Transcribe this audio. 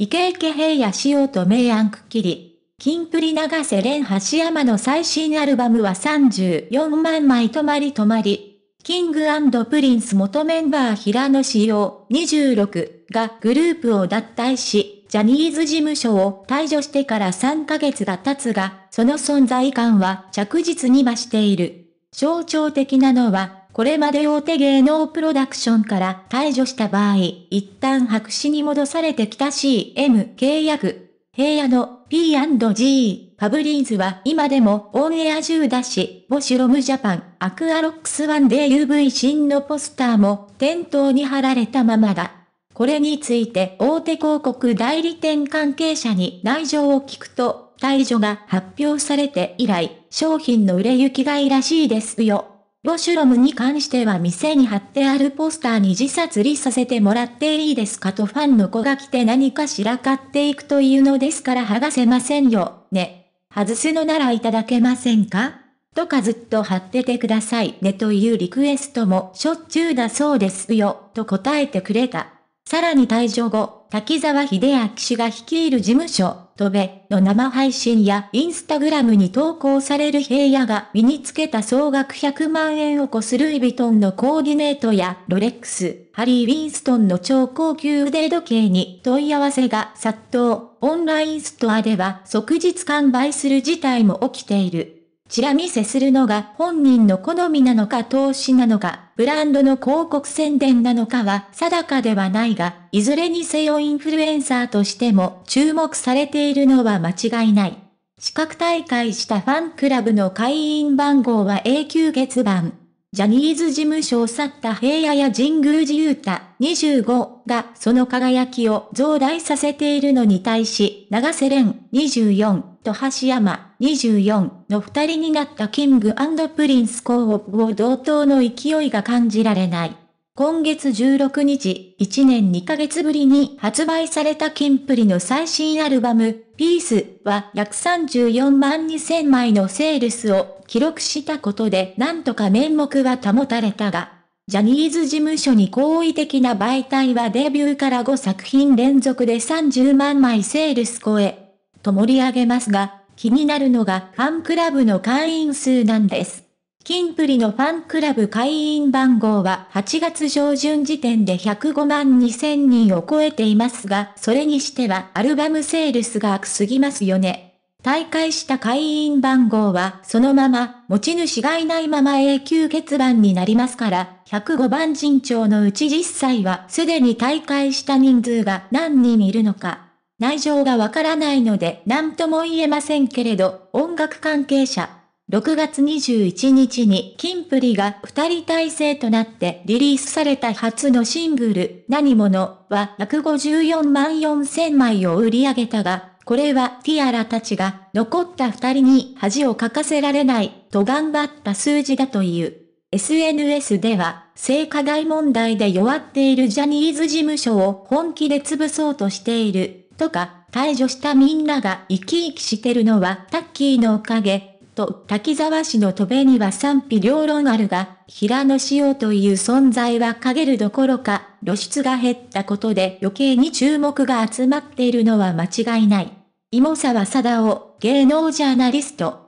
イケイケ平野仕様と明暗くっきり、金プリ長瀬廉橋山の最新アルバムは34万枚止まり止まり、キングプリンス元メンバー平野仕様26がグループを脱退し、ジャニーズ事務所を退場してから3ヶ月が経つが、その存在感は着実に増している。象徴的なのは、これまで大手芸能プロダクションから退場した場合、一旦白紙に戻されてきた CM 契約。平野の P&G、ファブリーズは今でもオンエア中だし、ボシュロムジャパン、アクアロックスワンデー UV 新のポスターも店頭に貼られたままだ。これについて大手広告代理店関係者に内情を聞くと、退場が発表されて以来、商品の売れ行きがいいらしいですよ。ボシュロムに関しては店に貼ってあるポスターに自殺りさせてもらっていいですかとファンの子が来て何かしら買っていくというのですから剥がせませんよ、ね。外すのならいただけませんかとかずっと貼っててくださいねというリクエストもしょっちゅうだそうですよ、と答えてくれた。さらに退場後、滝沢秀明氏が率いる事務所、戸部の生配信やインスタグラムに投稿される平野が身につけた総額100万円を超するイ・ビトンのコーディネートやロレックス、ハリー・ウィンストンの超高級腕時計に問い合わせが殺到、オンラインストアでは即日完売する事態も起きている。チラ見せするのが本人の好みなのか投資なのか、ブランドの広告宣伝なのかは定かではないが、いずれにせよインフルエンサーとしても注目されているのは間違いない。資格大会したファンクラブの会員番号は永久月番。ジャニーズ事務所を去った平野や神宮寺雄太25がその輝きを増大させているのに対し、長瀬廉24と橋山24の二人になったキングプリンス候補を同等の勢いが感じられない。今月16日、1年2ヶ月ぶりに発売されたキンプリの最新アルバム、ピースは約34万2000枚のセールスを記録したことでなんとか面目は保たれたが、ジャニーズ事務所に好意的な媒体はデビューから5作品連続で30万枚セールス超え、と盛り上げますが、気になるのがファンクラブの会員数なんです。キンプリのファンクラブ会員番号は8月上旬時点で105万2000人を超えていますが、それにしてはアルバムセールスが悪すぎますよね。大会した会員番号はそのまま持ち主がいないまま永久欠番になりますから105番人長のうち実際はすでに大会した人数が何人いるのか内情がわからないので何とも言えませんけれど音楽関係者6月21日にキンプリが2人体制となってリリースされた初のシングル、何者は約5 4万4000枚を売り上げたが、これはティアラたちが残った2人に恥をかかせられないと頑張った数字だという。SNS では、性加害問題で弱っているジャニーズ事務所を本気で潰そうとしている、とか、退場したみんなが生き生きしてるのはタッキーのおかげ、と滝沢氏の戸辺には賛否両論あるが、平野紫耀という存在は陰るどころか、露出が減ったことで余計に注目が集まっているのは間違いない。芋沢貞夫、芸能ジャーナリスト。